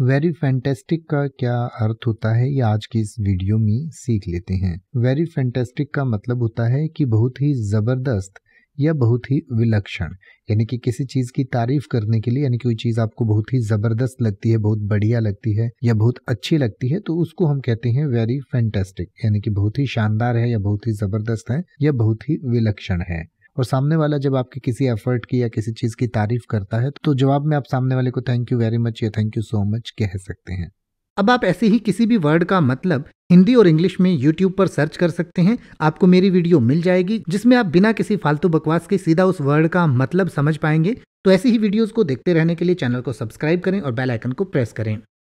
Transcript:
very fantastic का क्या अर्थ होता है ये आज की इस वीडियो में सीख लेते हैं वेरी फैंटेस्टिक का मतलब होता है कि बहुत ही ज़बरदस्त या बहुत ही विलक्षण यानी कि किसी चीज़ की तारीफ करने के लिए यानी कि कोई चीज़ आपको बहुत ही ज़बरदस्त लगती है बहुत बढ़िया लगती है या बहुत अच्छी लगती है तो उसको हम कहते हैं वेरी फैंटेस्टिक यानी कि बहुत ही शानदार है या बहुत ही ज़बरदस्त है या बहुत ही विलक्षण है और सामने वाला जब आपके किसी एफर्ट की या किसी चीज़ की तारीफ करता है तो जवाब में आप सामने वाले को थैंक यू वेरी मच या थैंक यू सो मच कह सकते हैं अब आप ऐसे ही किसी भी वर्ड का मतलब हिंदी और इंग्लिश में YouTube पर सर्च कर सकते हैं आपको मेरी वीडियो मिल जाएगी जिसमें आप बिना किसी फालतू बकवास के सीधा उस वर्ड का मतलब समझ पाएंगे तो ऐसी ही वीडियोस को देखते रहने के लिए चैनल को सब्सक्राइब करें और बेल आइकन को प्रेस करें